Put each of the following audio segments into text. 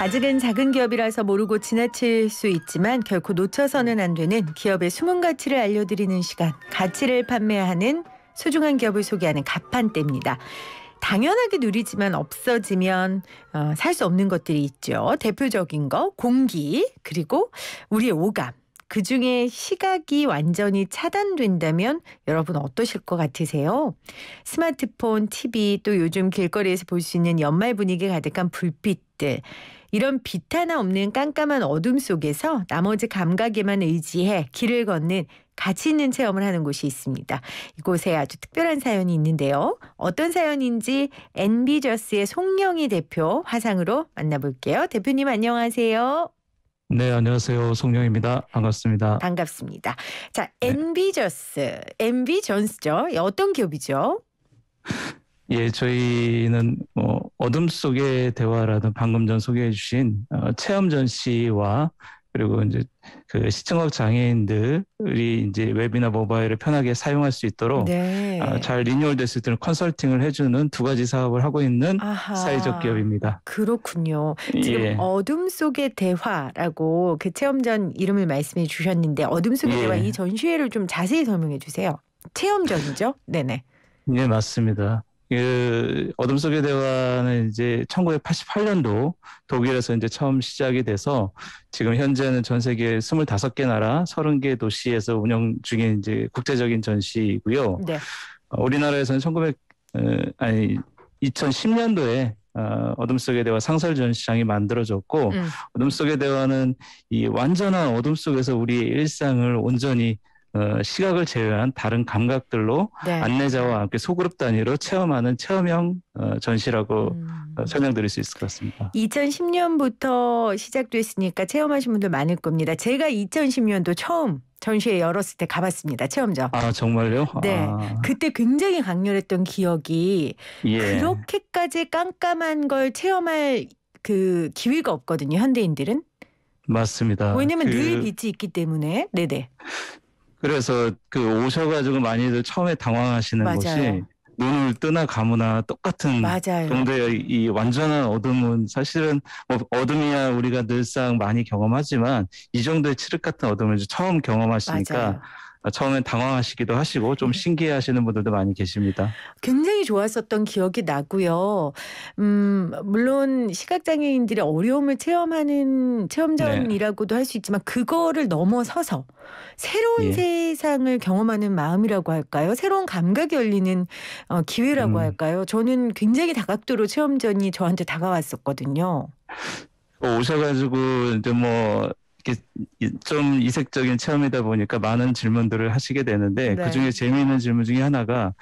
아직은 작은 기업이라서 모르고 지나칠 수 있지만 결코 놓쳐서는 안 되는 기업의 숨은 가치를 알려드리는 시간, 가치를 판매하는 소중한 기업을 소개하는 가판대입니다. 당연하게 누리지만 없어지면 어, 살 수 없는 것들이 있죠. 대표적인 거 공기 그리고 우리의 오감. 그 중에 시각이 완전히 차단된다면 여러분 어떠실 것 같으세요? 스마트폰, TV 또 요즘 길거리에서 볼 수 있는 연말 분위기 가득한 불빛들 이런 빛 하나 없는 깜깜한 어둠 속에서 나머지 감각에만 의지해 길을 걷는 가치 있는 체험을 하는 곳이 있습니다. 이곳에 아주 특별한 사연이 있는데요. 어떤 사연인지 엔비저스의 송영희 대표 화상으로 만나볼게요. 대표님 안녕하세요. 네, 안녕하세요. 송영입니다. 반갑습니다. 반갑습니다. 자, 엔비저스, 네. 엔비전스죠. 어떤 기업이죠? 예, 저희는 어, 어둠 속의 대화라는 방금 전 소개해 주신 어, 체험전 씨와 그리고 이제 그 시청각 장애인들이 이제 웹이나 모바일을 편하게 사용할 수 있도록 네. 어, 잘 리뉴얼 됐을 때는 컨설팅을 해주는 두 가지 사업을 하고 있는 아하, 사회적 기업입니다. 그렇군요. 지금 예. 어둠 속의 대화라고 그 체험전 이름을 말씀해 주셨는데 어둠 속의 예. 대화 이 전시회를 좀 자세히 설명해 주세요. 체험전이죠? 네네. 네, 맞습니다. 그 어둠 속의 대화는 이제 1988년도 독일에서 이제 처음 시작이 돼서 지금 현재는 전 세계 25개 나라 30개 도시에서 운영 중인 이제 국제적인 전시이고요. 네. 어, 우리나라에서는 1900 어, 아니 2010년도에 어, 어둠 속의 대화 상설 전시장이 만들어졌고 음. 어둠 속의 대화는 이 완전한 어둠 속에서 우리의 일상을 온전히 어, 시각을 제외한 다른 감각들로 네. 안내자와 함께 소그룹 단위로 체험하는 체험형 어, 전시라고 어, 음. 어, 설명드릴 수 있을 것 같습니다. 2010년부터 시작됐으니까 체험하신 분들 많을 겁니다. 제가 2010년도 처음 전시회 열었을 때 가봤습니다. 체험장. 아 정말요? 네. 아. 그때 굉장히 강렬했던 기억이 예. 그렇게까지 깜깜한 걸 체험할 그 기회가 없거든요. 현대인들은. 맞습니다. 왜냐하면 그... 늘 빛이 있기 때문에. 네네. 그래서 그 오셔가지고 많이들 처음에 당황하시는 맞아요. 것이 눈을 뜨나 감으나 똑같은 정도의이 완전한 어둠은 사실은 뭐 어둠이야 우리가 늘상 많이 경험하지만 이 정도의 칠흑 같은 어둠을 처음 경험하시니까 맞아요. 처음엔 당황하시기도 하시고 좀 네. 신기해하시는 분들도 많이 계십니다. 굉장히 좋았었던 기억이 나고요. 음, 물론 시각장애인들의 어려움을 체험하는 체험전이라고도 네. 할수 있지만 그거를 넘어서서 새로운 예. 세상을 경험하는 마음이라고 할까요? 새로운 감각이 열리는 어, 기회라고 음. 할까요? 저는 굉장히 다각도로 체험전이 저한테 다가왔었거든요. 오셔가지고 이제 뭐 이렇게 좀 이색적인 체험이다 보니까 많은 질문들을 하시게 되는데 네. 그 중에 재미있는 질문 중에 하나가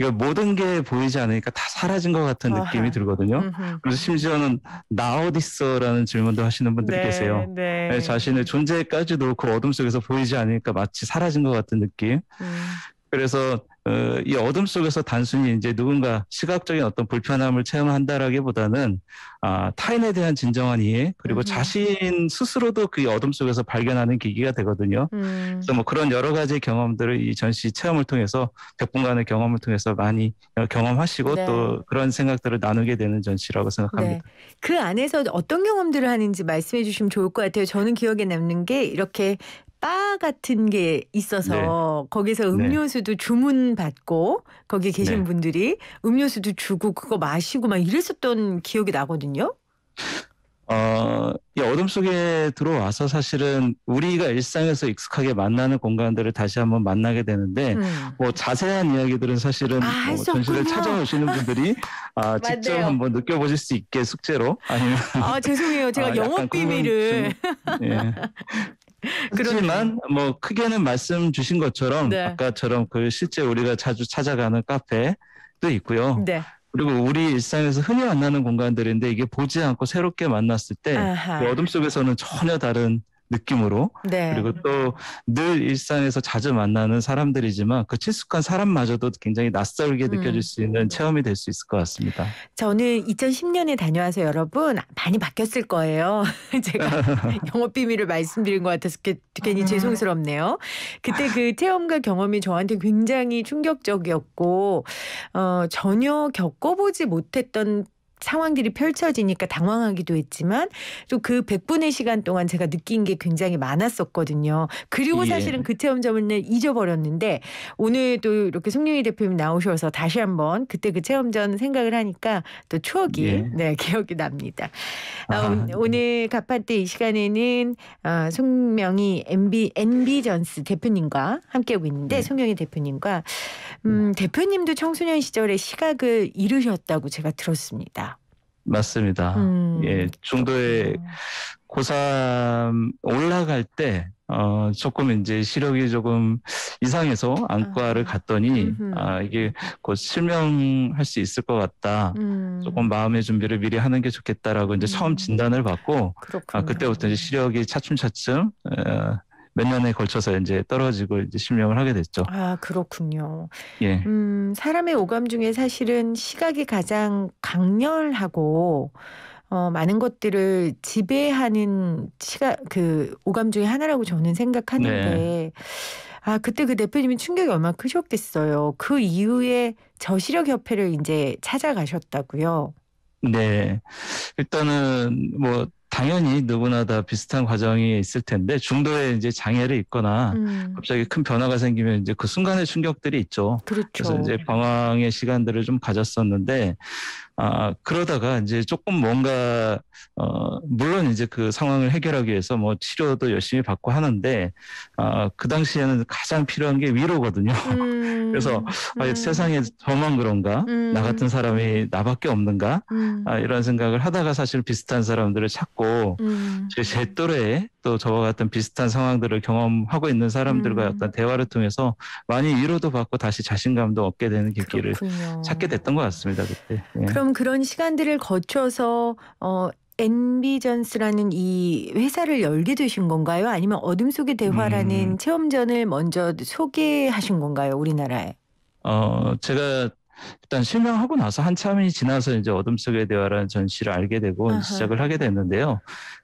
이거 모든 게 보이지 않으니까 다 사라진 것 같은 느낌이 들거든요. 그래서 심지어는 나 어딨어라는 질문도 하시는 분들이 네, 계세요. 네. 네. 자신의 존재까지도 그 어둠 속에서 보이지 않으니까 마치 사라진 것 같은 느낌. 음. 그래서 어, 이 어둠 속에서 단순히 이제 누군가 시각적인 어떤 불편함을 체험한다라기보다는 아, 타인에 대한 진정한 이해 그리고 음. 자신 스스로도 그 어둠 속에서 발견하는 계기가 되거든요. 음. 그래서 뭐 그런 여러 가지 경험들을 이 전시 체험을 통해서 100분간의 경험을 통해서 많이 어, 경험하시고 네. 또 그런 생각들을 나누게 되는 전시라고 생각합니다. 네. 그 안에서 어떤 경험들을 하는지 말씀해 주시면 좋을 것 같아요. 저는 기억에 남는 게 이렇게 바 같은 게 있어서 네. 거기서 네. 음료수도 네. 주문 받고 거기 계신 네. 분들이 음료수도 주고 그거 마시고 막 이랬었던 기억이 나거든요. 어, 이 어둠 속에 들어와서 사실은 우리가 일상에서 익숙하게 만나는 공간들을 다시 한번 만나게 되는데 음. 뭐 자세한 이야기들은 사실은 아, 뭐 전시를 찾아오시는 분들이 아, 직접 맞네요. 한번 느껴보실 수 있게 숙제로 아니면 아 죄송해요 제가 아, 영업 비밀을 예. 그렇지만 뭐 크게는 말씀 주신 것처럼 네. 아까처럼 그 실제 우리가 자주 찾아가는 카페도 있고요. 네. 그리고 우리 일상에서 흔히 만나는 공간들인데 이게 보지 않고 새롭게 만났을 때그 어둠 속에서는 전혀 다른 느낌으로 네. 그리고 또 늘 일상에서 자주 만나는 사람들이지만 그 친숙한 사람마저도 굉장히 낯설게 음. 느껴질 수 있는 체험이 될 수 있을 것 같습니다. 저는 2010년에 다녀와서 여러분 많이 바뀌었을 거예요. 제가 영업 비밀을 말씀드린 것 같아서 괜히 음. 죄송스럽네요. 그때 그 체험과 경험이 저한테 굉장히 충격적이었고 어, 전혀 겪어보지 못했던 상황들이 펼쳐지니까 당황하기도 했지만 또 그 100분의 시간 동안 제가 느낀 게 굉장히 많았었거든요. 그리고 예. 사실은 그 체험점을 잊어버렸는데 오늘 또 이렇게 송영희 대표님 나오셔서 다시 한번 그때 그 체험전 생각을 하니까 또 추억이 예. 네 기억이 납니다. 아, 음, 오늘 가판대 이 시간에는 어, 송명희 MB 엔비전스 대표님과 함께하고 있는데 네. 송영희 대표님과 음, 음, 대표님도 청소년 시절에 시각을 잃으셨다고 제가 들었습니다. 맞습니다. 음. 예, 중도에 고3 올라갈 때, 어, 조금 이제 시력이 조금 이상해서 안과를 아. 갔더니, 음. 아, 이게 곧 실명할 수 있을 것 같다. 음. 조금 마음의 준비를 미리 하는 게 좋겠다라고 이제 처음 음. 진단을 받고, 그 아, 그때부터 이제 시력이 차츰차츰, 어, 몇 년에 걸쳐서 이제 떨어지고 이제 실명을 하게 됐죠. 아 그렇군요. 예. 음, 사람의 오감 중에 사실은 시각이 가장 강렬하고 어, 많은 것들을 지배하는 시각 그 오감 중의 하나라고 저는 생각하는데 네. 아 그때 그 대표님이 충격이 얼마나 크셨겠어요. 그 이후에 저시력 협회를 이제 찾아가셨다고요. 네. 일단은 뭐 당연히 누구나 다 비슷한 과정이 있을 텐데 중도에 이제 장애를 입거나 음. 갑자기 큰 변화가 생기면 이제 그 순간의 충격들이 있죠. 그렇죠. 그래서 이제 방황의 시간들을 좀 가졌었는데 아, 그러다가 이제 조금 뭔가, 어, 물론 이제 그 상황을 해결하기 위해서 뭐 치료도 열심히 받고 하는데, 아, 그 당시에는 가장 필요한 게 위로거든요. 음, 그래서 아, 음. 아, 세상에 저만 그런가? 음. 나 같은 사람이 나밖에 없는가? 음. 아, 이런 생각을 하다가 사실 비슷한 사람들을 찾고, 음. 제, 제 또래에 또 저와 같은 비슷한 상황들을 경험하고 있는 사람들과 음. 어떤 대화를 통해서 많이 위로도 받고 다시 자신감도 얻게 되는 계기를 그렇군요. 찾게 됐던 것 같습니다 그때. 예. 그럼 그런 시간들을 거쳐서 어. 엔비전스라는 이 회사를 열게 되신 건가요? 아니면 어둠 속의 대화라는 음. 체험전을 먼저 소개하신 건가요? 우리나라에? 어, 제가 일단 실명하고 나서 한참이 지나서 이제 어둠 속의 대화라는 전시를 알게 되고 아하. 시작을 하게 됐는데요.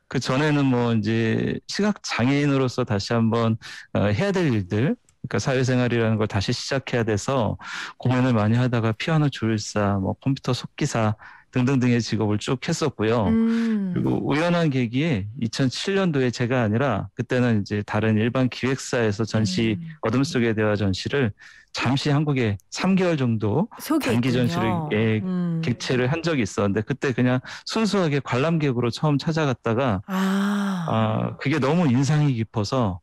그 전에는 뭐 이제 시각 장애인으로서 다시 한번 어, 해야 될 일들 그러니까 사회생활이라는 걸 다시 시작해야 돼서 공연을 많이 하다가 피아노 조율사, 뭐 컴퓨터 속기사 등등 등의 직업을 쭉 했었고요. 음. 그리고 우연한 계기에 2007년도에 제가 아니라 그때는 이제 다른 일반 기획사에서 전시 음. 어둠 속의 대화 전시를 잠시 한국에 3개월 정도 단기 전시를 예, 음. 개최를 한 적이 있었는데 그때 그냥 순수하게 관람객으로 처음 찾아갔다가 아, 아 그게 너무 인상이 깊어서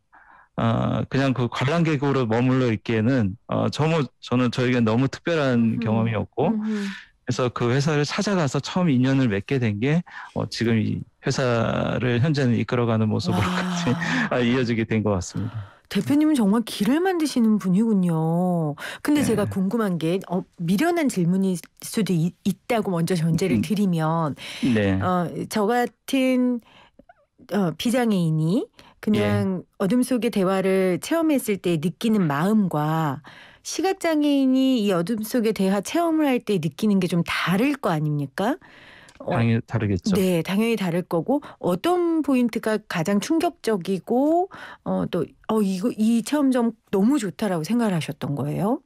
어, 그냥 그 관람객으로 머물러 있기에는 어, 저무 저는 저에게 너무 특별한 음. 경험이었고 음. 그래서 그 회사를 찾아가서 처음 인연을 맺게 된 게 어, 지금 이 회사를 현재는 이끌어가는 모습으로까지 아, 이어지게 된 것 같습니다. 대표님은 정말 길을 만드시는 분이군요. 근데 네. 제가 궁금한 게 어, 미련한 질문일 수도 이, 있다고 먼저 전제를 음. 드리면 네. 어, 저 같은 어, 비장애인이 예. 그냥 예. 어둠 속의 대화를 체험했을 때 느끼는 마음과 시각장애인이 이 어둠 속의 대화 체험을 할 때 느끼는 게 좀 다를 거 아닙니까? 어, 당연히 다르겠죠. 네, 당연히 다를 거고 어떤 포인트가 가장 충격적이고 어, 또 어, 이거 이 체험점 너무 좋다라고 생각을 하셨던 거예요?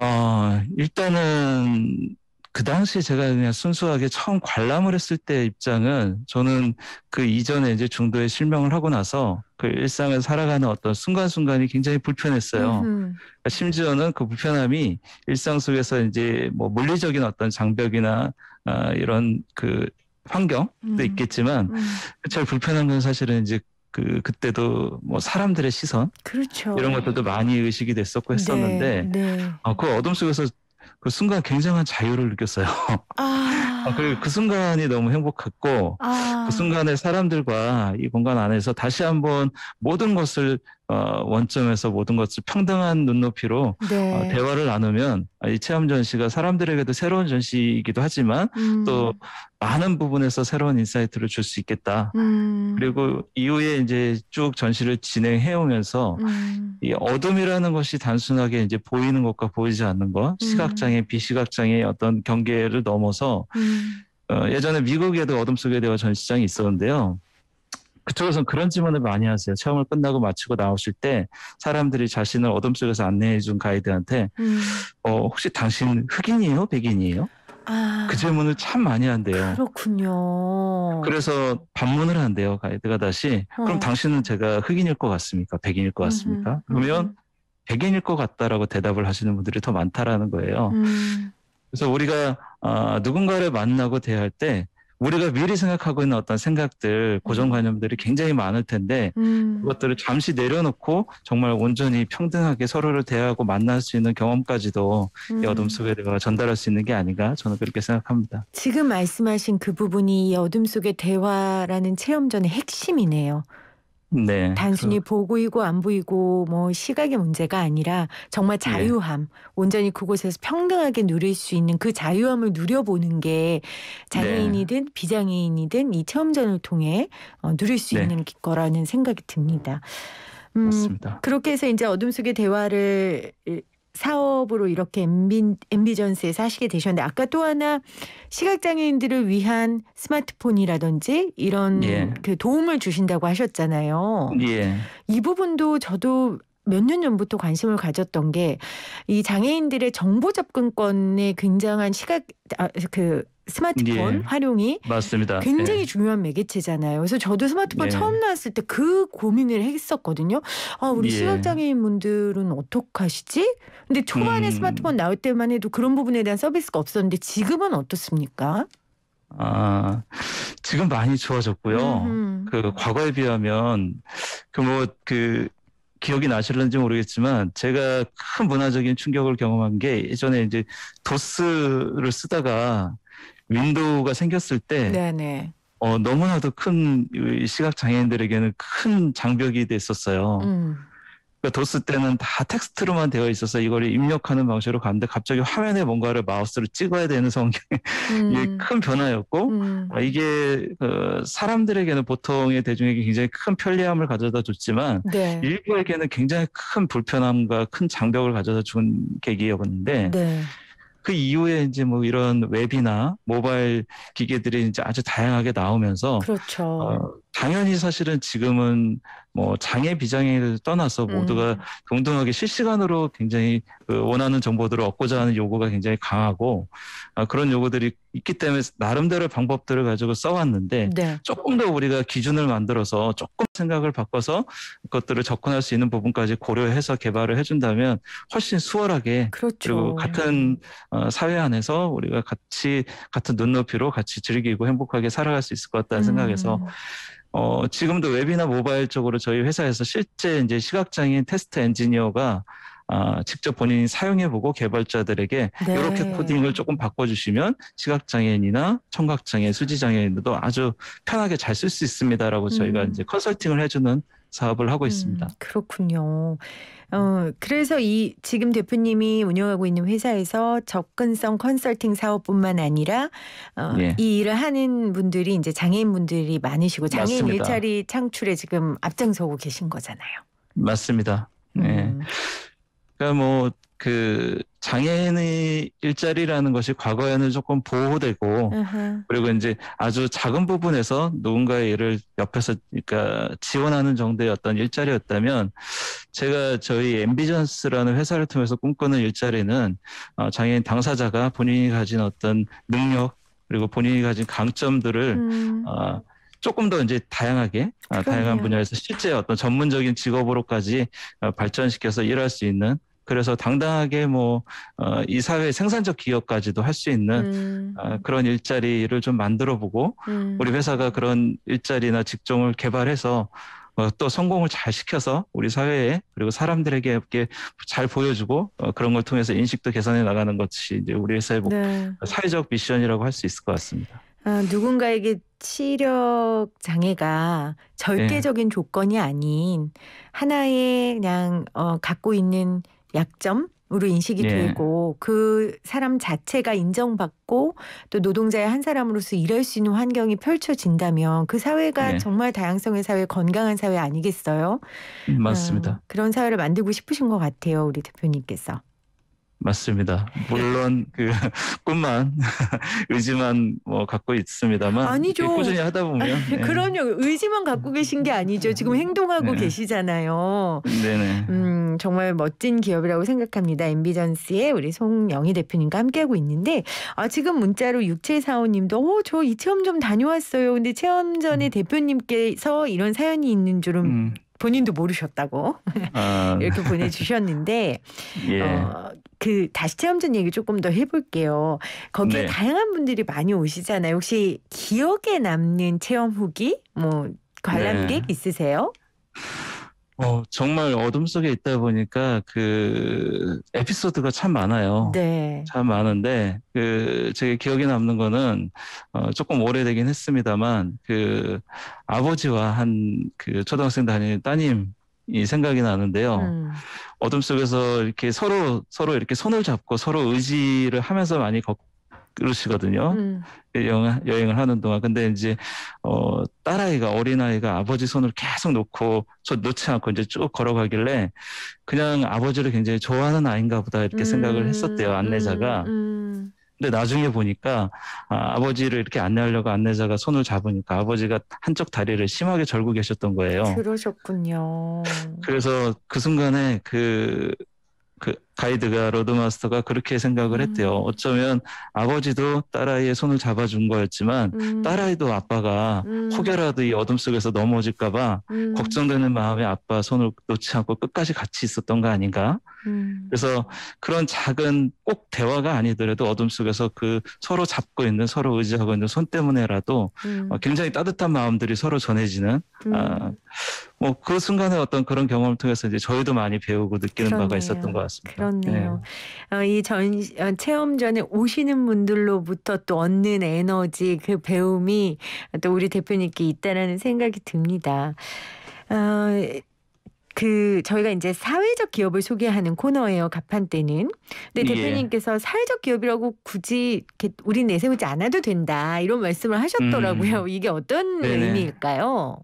어, 일단은 그 당시에 제가 그냥 순수하게 처음 관람을 했을 때 입장은 저는 그 이전에 이제 중도에 실명을 하고 나서 그 일상을 살아가는 어떤 순간순간이 굉장히 불편했어요. 음흠. 그러니까 심지어는 그 불편함이 일상 속에서 이제 뭐 물리적인 어떤 장벽이나 아, 이런 그 환경도 음. 있겠지만 음. 제일 불편한 건 사실은 이제 그 그때도 뭐 사람들의 시선 그렇죠. 이런 것들도 많이 의식이 됐었고 네, 했었는데 네, 네. 어, 그 어둠 속에서 그 순간 굉장한 자유를 느꼈어요. 아. 그, 그 순간이 너무 행복했고, 아. 그 순간에 사람들과 이 공간 안에서 다시 한번 모든 것을 어, 원점에서 모든 것을 평등한 눈높이로 어, 네. 어, 대화를 나누면 아, 이 체험 전시가 사람들에게도 새로운 전시이기도 하지만 음. 또 많은 부분에서 새로운 인사이트를 줄 수 있겠다. 음. 그리고 이후에 이제 쭉 전시를 진행해 오면서 음. 이 어둠이라는 것이 단순하게 이제 보이는 것과 보이지 않는 것, 음. 시각장애, 비시각장애의 어떤 경계를 넘어서 음. 어, 예전에 미국에도 어둠 속에 대화 전시장이 있었는데요. 그쪽에서는 그런 질문을 많이 하세요. 체험을 끝나고 마치고 나오실 때 사람들이 자신을 어둠 속에서 안내해 준 가이드한테 음. 어, 혹시 당신 흑인이에요? 백인이에요? 아, 그 질문을 참 많이 한대요. 그렇군요. 그래서 반문을 한대요. 가이드가 다시 어. 그럼 당신은 제가 흑인일 것 같습니까? 백인일 것 같습니까? 음흠, 음, 그러면 음흠. 백인일 것 같다라고 대답을 하시는 분들이 더 많다라는 거예요. 음. 그래서 우리가 어, 누군가를 만나고 대할 때 우리가 미리 생각하고 있는 어떤 생각들, 고정관념들이 음. 굉장히 많을 텐데 음. 그것들을 잠시 내려놓고 정말 온전히 평등하게 서로를 대하고 만날 수 있는 경험까지도 음. 이 어둠 속에 내가 전달할 수 있는 게 아닌가 저는 그렇게 생각합니다. 지금 말씀하신 그 부분이 이 어둠 속의 대화라는 체험전의 핵심이네요. 네. 단순히 보고이고 안 보이고 뭐 시각의 문제가 아니라 정말 네. 자유함, 네. 온전히 그곳에서 평등하게 누릴 수 있는 그 자유함을 누려보는 게 네. 장애인이든 네. 비장애인이든 이 체험전을 통해 어, 누릴 수 네. 있는 거라는 생각이 듭니다. 음, 맞습니다. 그렇게 해서 이제 어둠 속의 대화를 사업으로 이렇게 엠비, 전스에서 하시게 되셨는데 아까 또 하나 시각장애인들을 위한 스마트폰이라든지 이런 예. 그 도움을 주신다고 하셨잖아요. 예. 이 부분도 저도 몇 년 전부터 관심을 가졌던 게 이 장애인들의 정보 접근권에 굉장한 시각 아, 그 스마트폰 예. 활용이 맞습니다. 굉장히 예. 중요한 매개체잖아요. 그래서 저도 스마트폰 예. 처음 나왔을 때 그 고민을 했었거든요. 아, 우리 시각장애인 예. 분들은 어떡하시지? 근데 초반에 음. 스마트폰 나올 때만 해도 그런 부분에 대한 서비스가 없었는데 지금은 어떻습니까? 아, 지금 많이 좋아졌고요. 음흠. 그 과거에 비하면 그 뭐그 뭐 그 기억이 나실런지 모르겠지만 제가 큰 문화적인 충격을 경험한 게 예전에 이제 도스를 쓰다가 윈도우가 생겼을 때 네네. 어, 너무나도 큰 시각 장애인들에게는 큰 장벽이 됐었어요. 음. 그러니까 도스 때는 다 텍스트로만 되어 있어서 이걸 입력하는 방식으로 갔는데 갑자기 화면에 뭔가를 마우스로 찍어야 되는 성격 음. 이게 큰 변화였고 음. 아, 이게 그 사람들에게는 보통의 대중에게 굉장히 큰 편리함을 가져다 줬지만 네. 일부에게는 굉장히 큰 불편함과 큰 장벽을 가져다 준 계기였는데. 네. 그 이후에 이제 뭐 이런 웹이나 모바일 기계들이 이제 아주 다양하게 나오면서 그렇죠. 어, 당연히 사실은 지금은 뭐 장애 비장애를 떠나서 음. 모두가 음. 동등하게 실시간으로 굉장히 그 원하는 정보들을 얻고자 하는 요구가 굉장히 강하고 아, 그런 요구들이 있기 때문에 나름대로 방법들을 가지고 써왔는데 네. 조금 더 우리가 기준을 만들어서 조금 생각을 바꿔서 그것들을 접근할 수 있는 부분까지 고려해서 개발을 해준다면 훨씬 수월하게 그렇죠. 그리고 같은 어, 사회 안에서 우리가 같이 같은 눈높이로 같이 즐기고 행복하게 살아갈 수 있을 것 같다는 음. 생각에서 어, 지금도 웹이나 모바일 쪽으로 저희 회사에서 실제 이제 시각장애인 테스트 엔지니어가 아, 직접 본인이 사용해보고 개발자들에게 네. 이렇게 코딩을 조금 바꿔주시면 시각장애인이나 청각장애, 수지장애인도 들 아주 편하게 잘 쓸 수 있습니다라고 저희가 음. 이제 컨설팅을 해주는 사업을 하고 있습니다. 음, 그렇군요. 어, 네. 그래서 이 지금 대표님이 운영하고 있는 회사에서 접근성 컨설팅 사업뿐만 아니라 어, 예. 이 일을 하는 분들이 이제 장애인 분들이 많으시고 장애인 맞습니다. 일자리 창출에 지금 앞장서고 계신 거잖아요. 맞습니다. 네. 음. 그러니까 뭐그 장애인의 일자리라는 것이 과거에는 조금 보호되고 으흠. 그리고 이제 아주 작은 부분에서 누군가의 일을 옆에서 그러니까 지원하는 정도의 어떤 일자리였다면 제가 저희 엠비전스라는 회사를 통해서 꿈꾸는 일자리는 어, 장애인 당사자가 본인이 가진 어떤 능력 그리고 본인이 가진 강점들을 음. 어, 조금 더 이제 다양하게 그럼요. 어, 다양한 분야에서 실제 어떤 전문적인 직업으로까지 어, 발전시켜서 일할 수 있는 그래서 당당하게 뭐, 어, 이 사회 생산적 기업까지도 할 수 있는 음. 어, 그런 일자리를 좀 만들어 보고 음. 우리 회사가 그런 일자리나 직종을 개발해서 어, 또 성공을 잘 시켜서 우리 사회에 그리고 사람들에게 이렇게 잘 보여주고 어, 그런 걸 통해서 인식도 개선해 나가는 것이 이제 우리 회사의 네. 사회적 미션이라고 할 수 있을 것 같습니다. 아, 누군가에게 시력 장애가 예. 절대적인 네. 조건이 아닌 하나의 그냥 어, 갖고 있는 약점 으로 인식이 예. 되고 그 사람 자체가 인정받고 또 노동자의 한 사람으로서 일할 수 있는 환경이 펼쳐진다면 그 사회가 예. 정말 다양성의 사회, 건강한 사회 아니겠어요? 음, 맞습니다. 어, 그런 사회를 만들고 싶으신 것 같아요, 우리 대표님께서. 맞습니다. 물론 예. 그 꿈만 의지만 뭐 갖고 있습니다만 아니죠. 꾸준히 하다 보면 네. 그럼요. 의지만 갖고 계신 게 아니죠. 지금 음, 행동하고 네. 계시잖아요. 네네. 음 정말 멋진 기업이라고 생각합니다. 엠비전스의 우리 송영희 대표님과 함께하고 있는데 아 지금 문자로 육체사원님도 어저 이 체험 좀 다녀왔어요. 근데 체험 전에 음. 대표님께서 이런 사연이 있는 줄은 음. 본인도 모르셨다고 아. 이렇게 보내주셨는데 예. 어, 그 다시 체험전 얘기 조금 더 해볼게요. 거기에 네. 다양한 분들이 많이 오시잖아요. 혹시 기억에 남는 체험 후기 뭐 관람객 네. 있으세요? 어, 정말 어둠 속에 있다 보니까 그 에피소드가 참 많아요. 네. 참 많은데 그 제 기억에 남는 거는 어, 조금 오래되긴 했습니다만 그 아버지와 한 그 초등학생 다니는 따님 이 생각이 나는데요. 음. 어둠 속에서 이렇게 서로 서로 이렇게 손을 잡고 서로 의지를 하면서 많이 걷, 그러시거든요. 음. 여행, 여행을 하는 동안. 근데 이제, 어, 딸아이가, 어린아이가 아버지 손을 계속 놓고, 저 놓지 않고 이제 쭉 걸어가길래, 그냥 아버지를 굉장히 좋아하는 아이인가 보다 이렇게 음. 생각을 했었대요, 안내자가. 음, 음. 근데 나중에 보니까 아, 아버지를 이렇게 안내하려고 안내자가 손을 잡으니까 아버지가 한쪽 다리를 심하게 절고 계셨던 거예요. 그러셨군요. 그래서 그 순간에 그, 그 가이드가 로드마스터가 그렇게 생각을 음. 했대요. 음. 어쩌면 아버지도 딸아이의 손을 잡아준 거였지만 음. 딸아이도 아빠가 음. 혹여라도 이 어둠 속에서 넘어질까봐 음. 걱정되는 마음에 아빠 손을 놓지 않고 끝까지 같이 있었던 거 아닌가? 음. 그래서 그런 작은 꼭 대화가 아니더라도 어둠 속에서 그 서로 잡고 있는 서로 의지하고 있는 손 때문에라도 어, 굉장히 따뜻한 마음들이 서로 전해지는 아, 뭐 그 순간에 어떤 그런 경험을 통해서 이제 저희도 많이 배우고 느끼는 그러네요. 바가 있었던 것 같습니다. 그러네요. 그렇네요. 네. 어, 이전 어, 체험전에 오시는 분들로부터 또 얻는 에너지 그 배움이 또 우리 대표님께 있다라는 생각이 듭니다. 어, 그 저희가 이제 사회적 기업을 소개하는 코너예요. 가판때는. 근데 예. 대표님께서 예. 사회적 기업이라고 굳이 우리 내세우지 않아도 된다 이런 말씀을 하셨더라고요. 음. 이게 어떤 네네. 의미일까요?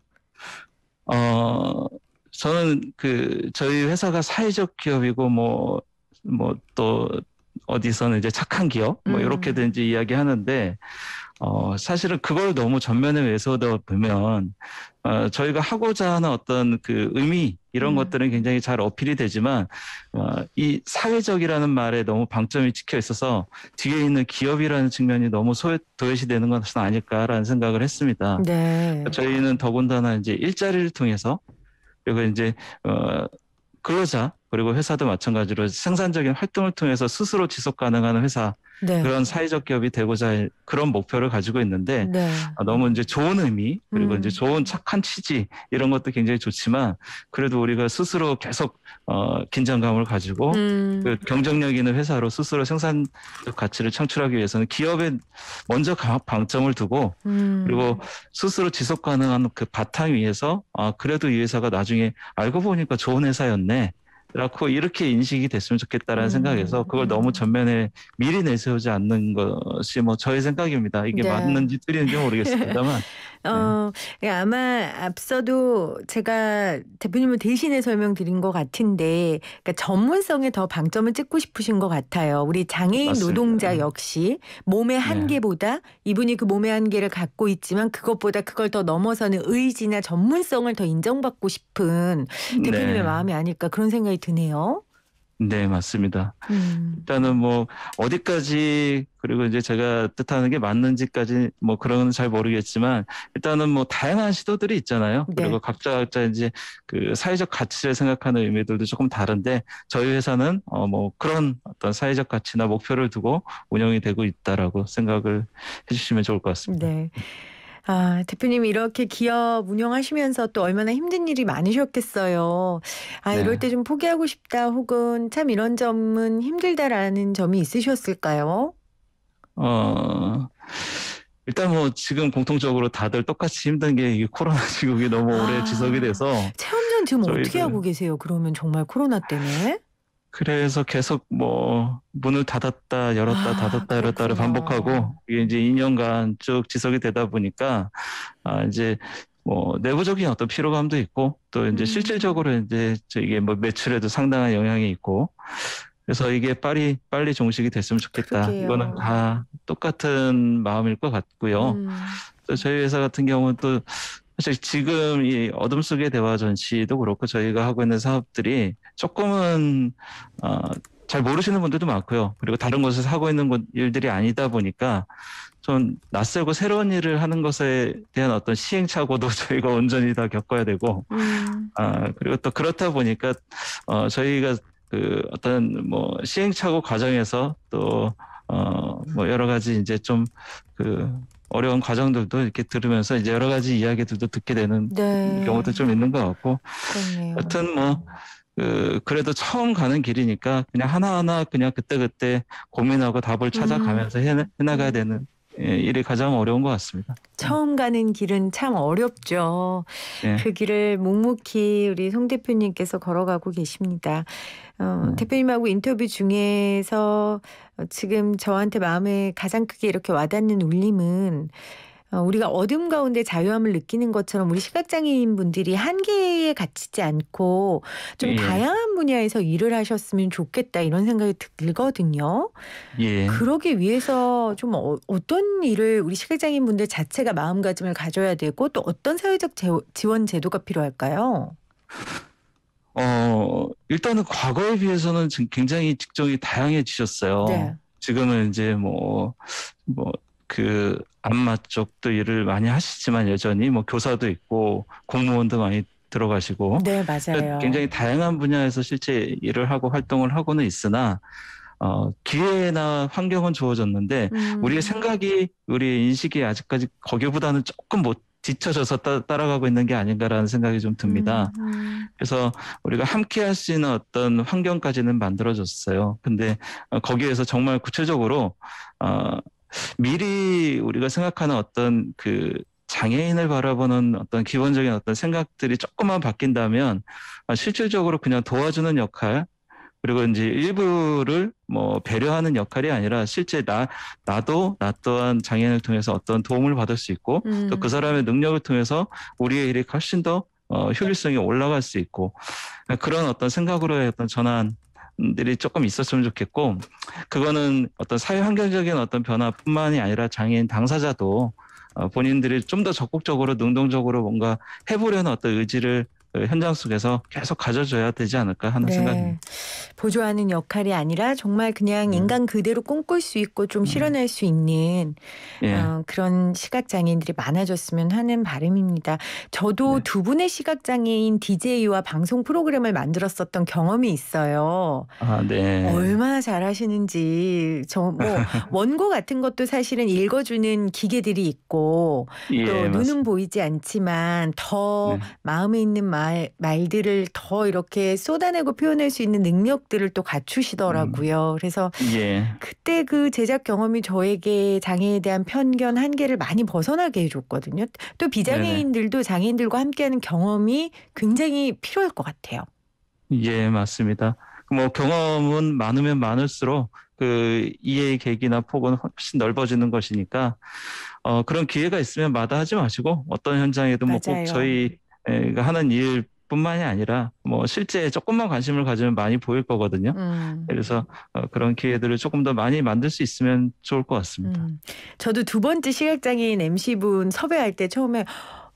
어 저는 그 저희 회사가 사회적 기업이고 뭐 뭐또 어디서는 이제 착한 기업 뭐 이렇게든지 음. 이야기하는데 어, 사실은 그걸 너무 전면에 외서다 보면, 어, 저희가 하고자 하는 어떤 그 의미, 이런 음. 것들은 굉장히 잘 어필이 되지만, 어, 이 사회적이라는 말에 너무 방점이 찍혀 있어서 뒤에 있는 기업이라는 측면이 너무 소외, 도외시되는 것은 아닐까라는 생각을 했습니다. 네. 그러니까 저희는 더군다나 이제 일자리를 통해서, 그리고 이제, 어, 근로자, 그리고 회사도 마찬가지로 생산적인 활동을 통해서 스스로 지속 가능한 회사 네. 그런 사회적 기업이 되고자 할 그런 목표를 가지고 있는데 네. 아, 너무 이제 좋은 의미 그리고 음. 이제 좋은 착한 취지 이런 것도 굉장히 좋지만 그래도 우리가 스스로 계속 어, 긴장감을 가지고 음. 그 경쟁력 있는 회사로 스스로 생산적 가치를 창출하기 위해서는 기업에 먼저 방점을 두고 음. 그리고 스스로 지속 가능한 그 바탕 위에서 아 그래도 이 회사가 나중에 알고 보니까 좋은 회사였네. 라고 이렇게 인식이 됐으면 좋겠다라는 음. 생각에서 그걸 너무 전면에 미리 내세우지 않는 것이 뭐 저의 생각입니다. 이게 네. 맞는지 틀리는지 모르겠습니다만. 어, 네. 아마 앞서도 제가 대표님을 대신에 설명드린 것 같은데, 그러니까 전문성에 더 방점을 찍고 싶으신 것 같아요. 우리 장애인 맞습니다. 노동자 음. 역시 몸의 네. 한계보다 네. 이분이 그 몸의 한계를 갖고 있지만 그것보다 그걸 더 넘어서는 의지나 전문성을 더 인정받고 싶은 네. 대표님의 마음이 아닐까 그런 생각이 드네요. 네, 맞습니다. 음. 일단은 뭐 어디까지 그리고 이제 제가 뜻하는 게 맞는지까지 뭐 그런 건 잘 모르겠지만 일단은 뭐 다양한 시도들이 있잖아요. 네. 그리고 각자 각자 이제 그 사회적 가치를 생각하는 의미들도 조금 다른데 저희 회사는 어뭐 그런 어떤 사회적 가치나 목표를 두고 운영이 되고 있다라고 생각을 해주시면 좋을 것 같습니다. 네. 아, 대표님이 렇게 기업 운영하시면서 또 얼마나 힘든 일이 많으셨겠어요. 아, 네. 이럴 네. 때좀 포기하고 싶다 혹은 참 이런 점은 힘들다라는 점이 있으셨을까요? 어, 일단 뭐 지금 공통적으로 다들 똑같이 힘든 게 코로나 시국이 너무 오래 아, 지속이 돼서. 체험전 지금 저희들, 어떻게 하고 계세요? 그러면 정말 코로나 때문에? 그래서 계속 뭐 문을 닫았다 열었다 아, 닫았다 열었다를 반복하고 이게 이제 2년간 쭉 지속이 되다 보니까 아 이제 뭐 내부적인 어떤 피로감도 있고 또 이제 음. 실질적으로 이제 이게 뭐 매출에도 상당한 영향이 있고 그래서 이게 빨리 빨리 종식이 됐으면 좋겠다. 그러게요. 이거는 다 똑같은 마음일 것 같고요. 음. 또 저희 회사 같은 경우는 또 사실 지금 이 어둠 속의 대화 전시도 그렇고 저희가 하고 있는 사업들이 조금은 어, 잘 모르시는 분들도 많고요. 그리고 다른 곳에서 하고 있는 일들이 아니다 보니까 좀 낯설고 새로운 일을 하는 것에 대한 어떤 시행착오도 저희가 온전히 다 겪어야 되고, 음. 아 그리고 또 그렇다 보니까 어, 저희가 그 어떤 뭐 시행착오 과정에서 또 어, 뭐 여러 가지 이제 좀 그 어려운 과정들도 이렇게 들으면서 이제 여러 가지 이야기들도 듣게 되는 네. 경우도 좀 있는 것 같고 그렇네요. 여튼 뭐그 그래도 처음 가는 길이니까 그냥 하나하나 그냥 그때그때 고민하고 답을 찾아가면서 음. 해나가야 음. 되는 예, 일이 가장 어려운 것 같습니다. 처음 가는 길은 참 어렵죠. 예. 그 길을 묵묵히 우리 송 대표님께서 걸어가고 계십니다. 어, 네. 대표님하고 인터뷰 중에서 지금 저한테 마음에 가장 크게 이렇게 와닿는 울림은 어, 우리가 어둠 가운데 자유함을 느끼는 것처럼 우리 시각장애인 분들이 한계에 갇히지 않고 좀 예. 다양한 분야에서 일을 하셨으면 좋겠다 이런 생각이 들거든요. 예. 그러기 위해서 좀 어, 어떤 일을 우리 시각장애인 분들 자체가 마음가짐을 가져야 되고 또 어떤 사회적 제, 어 지원 제도가 필요할까요? 어, 일단은 과거에 비해서는 지금 굉장히 직종이 다양해지셨어요. 네. 지금은 이제 뭐, 뭐, 그 안마 쪽도 일을 많이 하시지만 여전히 뭐 교사도 있고 공무원도 많이 들어가시고 네, 맞아요. 굉장히 다양한 분야에서 실제 일을 하고 활동을 하고는 있으나 어, 기회나 환경은 좋아졌는데 음. 우리의 생각이 우리의 인식이 아직까지 거기보다는 조금 못 뒤쳐져서 따, 라가고 있는 게 아닌가라는 생각이 좀 듭니다. 음. 음. 그래서 우리가 함께 할 수 있는 어떤 환경까지는 만들어졌어요. 근데 어, 거기에서 정말 구체적으로 어, 미리 우리가 생각하는 어떤 그 장애인을 바라보는 어떤 기본적인 어떤 생각들이 조금만 바뀐다면 아, 실질적으로 그냥 도와주는 역할 그리고 이제 일부를 뭐 배려하는 역할이 아니라 실제 나 나도 나 또한 장애인을 통해서 어떤 도움을 받을 수 있고 음. 또그 사람의 능력을 통해서 우리의 일이 훨씬 더 어, 효율성이 올라갈 수 있고 그런 어떤 생각으로의 어떤 전환 들이 조금 있었으면 좋겠고 그거는 어떤 사회 환경적인 어떤 변화뿐만이 아니라 장애인 당사자도 어, 본인들이 좀 더 적극적으로 능동적으로 뭔가 해보려는 어떤 의지를 현장 속에서 계속 가져줘야 되지 않을까 하는 네. 생각입니다. 보조하는 역할이 아니라 정말 그냥 음. 인간 그대로 꿈꿀 수 있고 좀 음. 실현할 수 있는 네. 어, 그런 시각 장애인들이 많아졌으면 하는 바람입니다. 저도 네. 두 분의 시각 장애인 DJ와 방송 프로그램을 만들었었던 경험이 있어요. 아, 네. 얼마나 잘하시는지 저 뭐 원고 같은 것도 사실은 읽어주는 기계들이 있고 예, 또 눈은 맞습니다. 보이지 않지만 더 네. 마음에 있는 마음 말, 말들을 더 이렇게 쏟아내고 표현할 수 있는 능력들을 또 갖추시더라고요. 음. 그래서 예. 그때 그 제작 경험이 저에게 장애에 대한 편견 한계를 많이 벗어나게 해줬거든요. 또 비장애인들도 네네. 장애인들과 함께하는 경험이 굉장히 필요할 것 같아요. 예, 맞습니다. 뭐 경험은 많으면 많을수록 그 이해의 계기나 폭은 훨씬 넓어지는 것이니까 어, 그런 기회가 있으면 마다하지 마시고 어떤 현장에도 뭐 꼭 저희 예, 그러니까 하는 일 뿐만이 아니라 뭐 실제 조금만 관심을 가지면 많이 보일 거거든요. 음. 그래서 어, 그런 기회들을 조금 더 많이 만들 수 있으면 좋을 것 같습니다. 음. 저도 두 번째 시각장애인 MC분 섭외할 때 처음에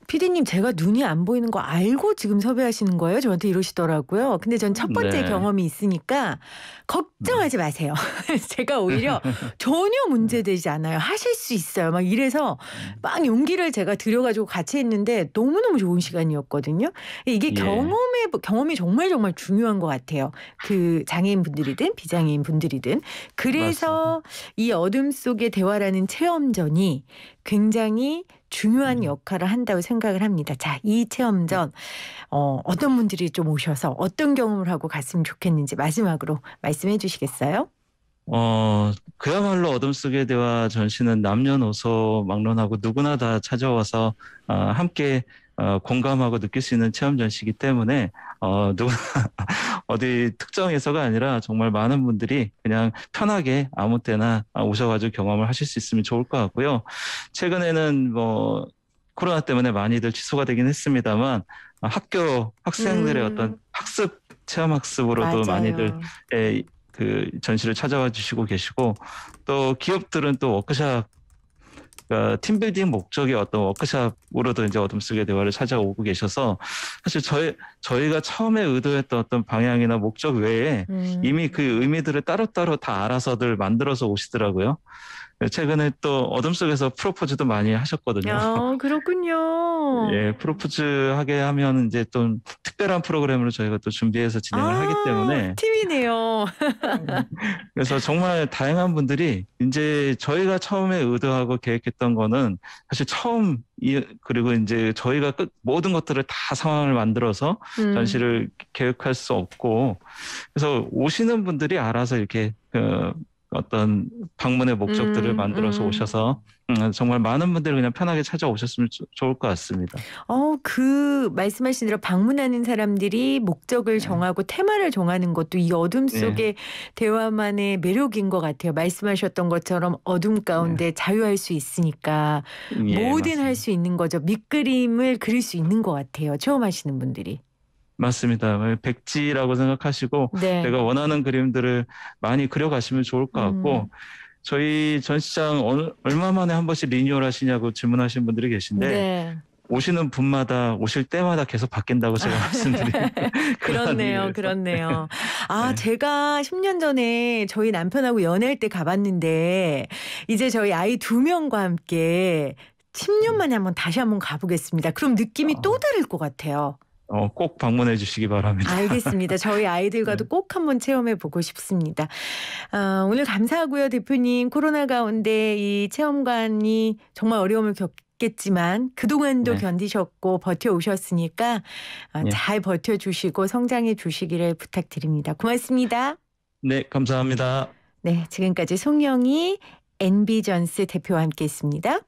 피디님 제가 눈이 안 보이는 거 알고 지금 섭외하시는 거예요? 저한테 이러시더라고요. 근데 전 첫 번째 네. 경험이 있으니까 걱정하지 네. 마세요. 제가 오히려 전혀 문제되지 않아요. 하실 수 있어요. 막 이래서 막 음. 용기를 제가 들여가지고 같이 했는데 너무너무 좋은 시간이었거든요. 이게 예. 경험에 경험이 정말 정말 중요한 것 같아요. 그 장애인 분들이든 비장애인 분들이든 그래서 맞습니다. 이 어둠 속의 대화라는 체험전이 굉장히 중요한 음. 역할을 한다고 생각을 합니다. 자, 이 체험전 네. 어, 어떤 분들이 좀 오셔서 어떤 경험을 하고 갔으면 좋겠는지 마지막으로 말씀해 주시겠어요? 어, 그야말로 어둠 속의 대화 전시는 남녀노소 막론하고 누구나 다 찾아와서 어, 함께 어, 공감하고 느낄 수 있는 체험 전시기 때문에 어, 누구나 어디 특정해서가 아니라 정말 많은 분들이 그냥 편하게 아무 때나 오셔가지고 경험을 하실 수 있으면 좋을 것 같고요. 최근에는 뭐 코로나 때문에 많이들 취소가 되긴 했습니다만 학교 학생들의 음. 어떤 학습 체험 학습으로도 맞아요. 많이들 에, 예, 그 전시를 찾아와 주시고 계시고 또 기업들은 또 워크샵 그러니까 팀빌딩 목적의 어떤 워크샵으로도 이제 어둠속의 대화를 찾아오고 계셔서 사실 저희 저희가 처음에 의도했던 어떤 방향이나 목적 외에 음. 이미 그 의미들을 따로따로 다 알아서들 만들어서 오시더라고요. 최근에 또 어둠 속에서 프로포즈도 많이 하셨거든요. 아, 그렇군요. 예, 프로포즈 하게 하면 이제 또 특별한 프로그램으로 저희가 또 준비해서 진행을 아, 하기 때문에 팀이네요. 그래서 정말 다양한 분들이 이제 저희가 처음에 의도하고 계획했던 거는 사실 처음 이, 그리고 이제 저희가 끝, 모든 것들을 다 상황을 만들어서 음. 전시를 계획할 수 없고 그래서 오시는 분들이 알아서 이렇게 그 어떤 방문의 목적들을 음, 만들어서 음. 오셔서 음, 정말 많은 분들이 그냥 편하게 찾아오셨으면 좋을 것 같습니다. 어, 그 말씀하신 대로 방문하는 사람들이 목적을 네. 정하고 테마를 정하는 것도 이 어둠 네. 속에 네. 대화만의 매력인 것 같아요. 말씀하셨던 것처럼 어둠 가운데 네. 자유할 수 있으니까 예, 뭐든 할 수 있는 거죠. 밑그림을 그릴 수 있는 것 같아요. 처음 하시는 분들이. 맞습니다. 백지라고 생각하시고 네. 내가 원하는 그림들을 많이 그려가시면 좋을 것 같고 음. 저희 전시장 어 얼마 만에 한 번씩 리뉴얼 하시냐고 질문하신 분들이 계신데 네. 오시는 분마다 오실 때마다 계속 바뀐다고 제가 아, 네. 말씀드린 그렇네요. 그렇네요. 네. 아, 네. 제가 10년 전에 저희 남편하고 연애할 때 가봤는데 이제 저희 아이 두 명과 함께 10년 음. 만에 한번 다시 한번 가보겠습니다. 그럼 느낌이 어. 또 다를 것 같아요. 어, 꼭 방문해 주시기 바랍니다. 알겠습니다. 저희 아이들과도 네. 꼭 한번 체험해 보고 싶습니다. 어, 오늘 감사하고요, 대표님. 코로나 가운데 이 체험관이 정말 어려움을 겪 겠지만 그동안도 네. 견디셨고 버텨 오셨으니까 어, 네. 잘 버텨 주시고 성장해 주시기를 부탁드립니다. 고맙습니다. 네, 감사합니다. 네, 지금까지 송영이 엔비전스 대표와 함께했습니다.